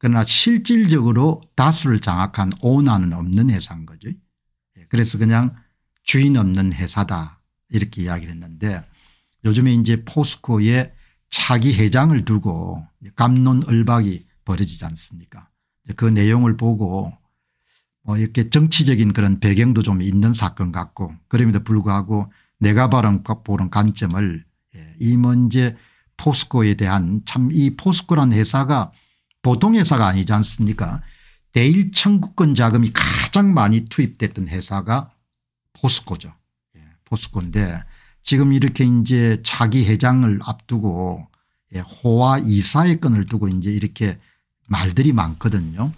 그러나 실질적으로 다수를 장악한 오나는 없는 회사인 거죠. 예, 그래서 그냥 주인 없는 회사다 이렇게 이야기를 했는데 요즘에 이제 포스코에 차기 회장을 두고 감론을박이 벌어지지 않습니까 그 내용을 보고 뭐 이렇게 정치적인 그런 배경도 좀 있는 사건 같고 그럼에도 불구하고 내가 바른, 보는 관점을 예, 이 문제 포스코에 대한 참 이 포스코란 회사가 보통 회사가 아니지 않습니까 대일청구권 자금이 가장 많이 투입됐던 회사가 포스코죠. 예, 포스코인데 지금 이렇게 이제 차기 회장을 앞두고 예, 호화 이사의 건을 두고 이제 이렇게 말들이 많거든요.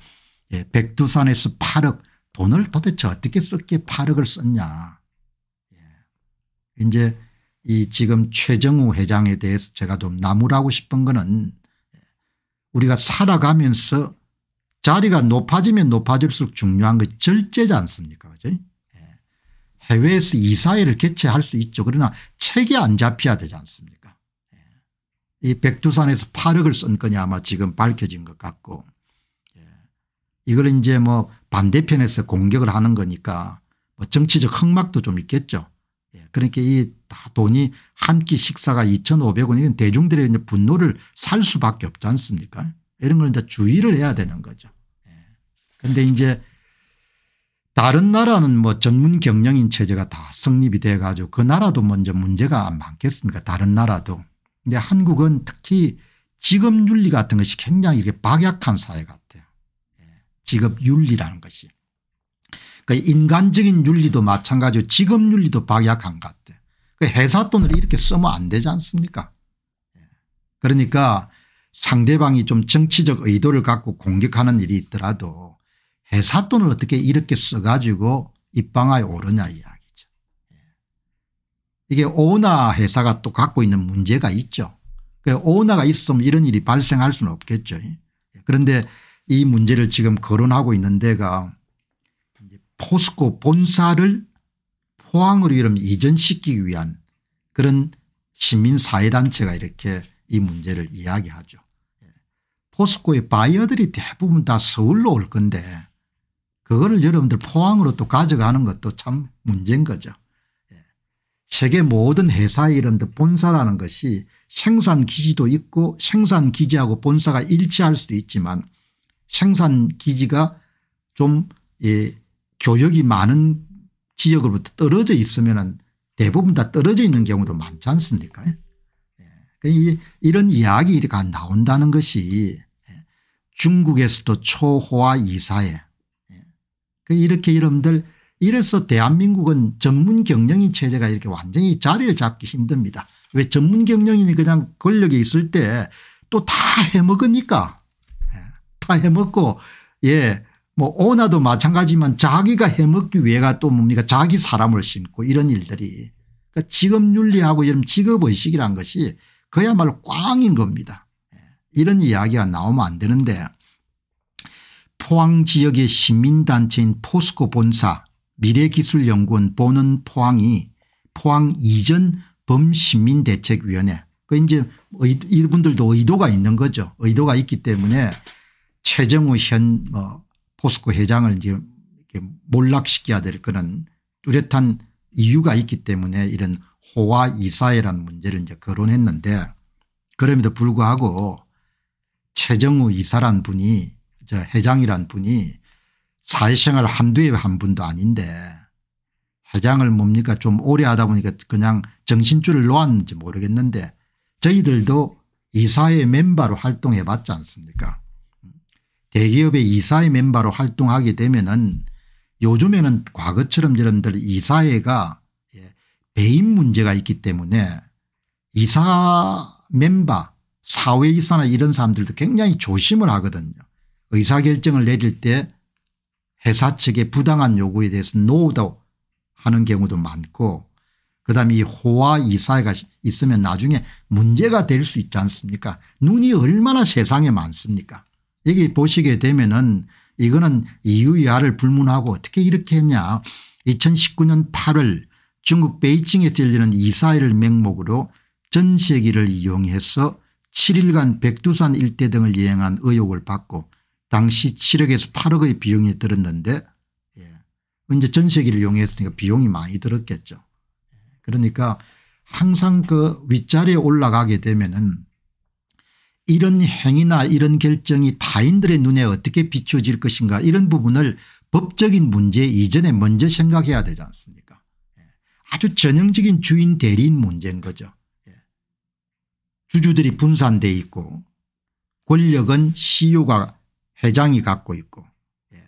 예, 백두산에서 8억 돈을 도대체 어떻게 썼기 8억을 썼냐. 예, 이제 이 지금 최정우 회장에 대해서 제가 좀 나무라고 싶은 거는 우리가 살아가면서 자리가 높아지면 높아질수록 중요한 것이 절제지 않습니까 그죠? 예. 해외에서 이사회를 개최할 수 있죠. 그러나 책에 안 잡혀야 되지 않습니까 예. 이 백두산에서 8억을 쓴 거냐 아마 지금 밝혀진 것 같고 예. 이걸 이제 뭐 반대편에서 공격을 하는 거니까 뭐 정치적 흑막도 좀 있겠죠. 예. 그러니까 이 다 돈이 한 끼 식사가 2,500원이면 대중들의 이제 분노를 살 수밖에 없지 않습니까? 이런 걸 이제 주의를 해야 되는 거죠. 그런데 예. 이제 다른 나라는 뭐 전문 경영인 체제가 다 성립이 돼 가지고 그 나라도 먼저 문제가 많겠습니까? 다른 나라도. 근데 한국은 특히 직업 윤리 같은 것이 굉장히 이렇게 박약한 사회 같아요. 예, 직업 윤리라는 것이. 그 인간적인 윤리도 마찬가지로 직업 윤리도 박약한 것 같아요. 그 회사 돈을 이렇게 쓰면 안 되지 않습니까 예. 그러니까 상대방이 좀 정치적 의도를 갖고 공격하는 일이 있더라도 회사 돈을 어떻게 이렇게 써가지고 입방아에 오르냐 이야기죠. 예. 이게 오나 회사가 또 갖고 있는 문제가 있죠. 그 오나가 있으면 이런 일이 발생할 수는 없겠죠. 예. 그런데 이 문제를 지금 거론하고 있는 데가 포스코 본사를 포항으로 이름 이전시키기 위한 그런 시민사회단체가 이렇게 이 문제를 이야기하죠. 예. 포스코의 바이어들이 대부분 다 서울로 올 건데 그거를 여러분들 포항으로 또 가져가는 것도 참 문제인 거죠. 예. 세계 모든 회사의 이름 본사라는 것이 생산기지도 있고 생산기지하고 본사가 일치할 수도 있지만 생산기지가 좀 예, 교역이 많은 지역으로부터 떨어져 있으면 대부분 다 떨어져 있는 경우도 많지 않습니까? 예. 그 이런 이야기가 나온다는 것이 예, 중국에서도 초호화 이사에 예, 그 이렇게 여러분들 이래서 대한민국은 전문 경영인 체제가 이렇게 완전히 자리를 잡기 힘듭니다. 왜 전문 경영인이 그냥 권력에 있을 때 또 다 해먹으니까 예, 다 해먹고 예뭐 오나도 마찬가지지만 자기가 해먹기 위해가 또 뭡니까 자기 사람을 심고 이런 일들이 그러니까 직업 윤리하고 이런 직업의식이란 것이 그야말로 꽝인 겁니다. 예. 이런 이야기가 나오면 안 되는데 포항 지역의 시민단체인 포스코 본사 미래기술연구원 보는 포항이 포항 이전 범시민대책위원회 그 이제 이분들도 의도가 있는 거죠. 의도가 있기 때문에 최정우 현뭐 포스코 회장을 몰락시켜야 될 그런 뚜렷한 이유가 있기 때문에 이런 호화 이사회라는 문제를 이제 거론했는데 그럼에도 불구하고 최정우 이사란 분이 저 회장이란 분이 사회생활 한두에 한 분도 아닌데 회장을 뭡니까 좀 오래 하다 보니까 그냥 정신줄을 놓았는지 모르겠는데 저희들도 이사회 멤버로 활동해 봤지 않습니까 대기업의 이사회 멤버로 활동하게 되면은 요즘에는 과거처럼 여러분들 이사회가 예, 배임 문제가 있기 때문에 이사 멤버 사회이사나 이런 사람들도 굉장히 조심을 하거든요. 의사결정을 내릴 때 회사 측의 부당한 요구에 대해서 노도 하는 경우도 많고 그다음에 이 호화 이사회가 있으면 나중에 문제가 될 수 있지 않습니까 눈이 얼마나 세상에 많습니까 여기 보시게 되면은 이거는 이유야를 불문하고 어떻게 이렇게 했냐 2019년 8월 중국 베이징에서 열리는 이사회를 맹목으로 전세기를 이용해서 7일간 백두산 일대 등을 여행한 의혹을 받고 당시 7억에서 8억의 비용이 들었는데 예. 이제 전세기를 이용했으니까 비용이 많이 들었겠죠. 그러니까 항상 그 윗자리에 올라가게 되면은 이런 행위나 이런 결정이 타인들의 눈에 어떻게 비춰질 것인가 이런 부분을 법적인 문제 이전에 먼저 생각해야 되지 않습니까 예. 아주 전형적인 주인 대리인 문제인 거죠. 예. 주주들이 분산되어 있고 권력은 CEO가 회장이 갖고 있고 예.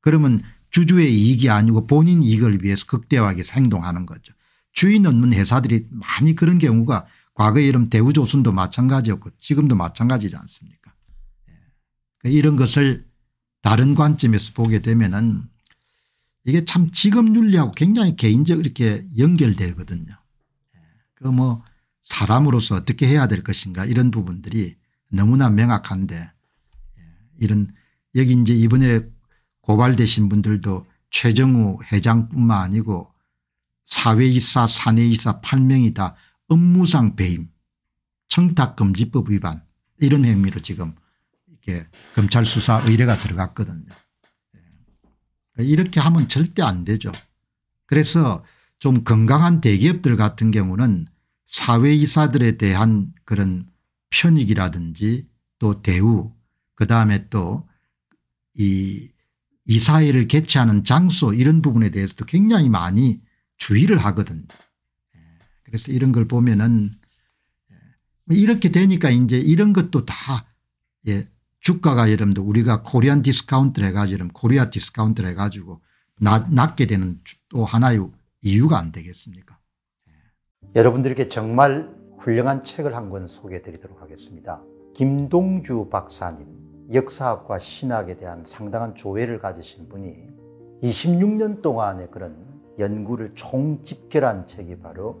그러면 주주의 이익이 아니고 본인 이익을 위해서 극대화하게 행동하는 거죠. 주인 없는 회사들이 많이 그런 경우가 과거에 이름 대우조선도 마찬가지였고 지금도 마찬가지지 않습니까 예. 그러니까 이런 것을 다른 관점에서 보게 되면은 이게 참 직업 윤리하고 굉장히 개인적 이렇게 연결되거든요. 예. 그뭐 사람으로서 어떻게 해야 될 것인가 이런 부분들이 너무나 명확한데 예. 이런 여기 이제 이번에 고발되신 분들도 최정우 회장뿐만 아니고 사회이사 산해이사 8명이 다 업무상 배임 청탁금지법 위반 이런 혐의로 지금 이렇게 검찰 수사 의뢰가 들어갔거든요. 예. 그러니까 이렇게 하면 절대 안 되죠. 그래서 좀 건강한 대기업들 같은 경우는 사회이사들에 대한 그런 편익이라든지 또 대우 그다음에 또 이 이사회를 개최하는 장소 이런 부분에 대해서도 굉장히 많이 주의를 하거든요. 그래서 이런 걸 보면은 예, 이렇게 되니까 이제 이런 것도 다 예, 주가가 여러분도 우리가 코리안 디스카운트를 해가지고 여러 코리아 디스카운트를 해가지고 낮, 낮게 되는 또 하나의 이유가 안 되겠습니까 예. 여러분들께 정말 훌륭한 책을 한 권 소개해 드리도록 하겠습니다. 김동주 박사님 역사학과 신학에 대한 상당한 조회를 가지신 분이 26년 동안의 그런 연구를 총집결한 책이 바로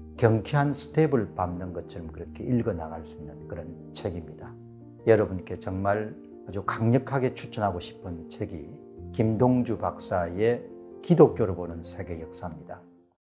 경쾌한 스텝을 밟는 것처럼 그렇게 읽어 나갈 수 있는 그런 책입니다. 여러분께 정말 아주 강력하게 추천하고 싶은 책이 김동주 박사의 기독교를 보는 세계 역사입니다.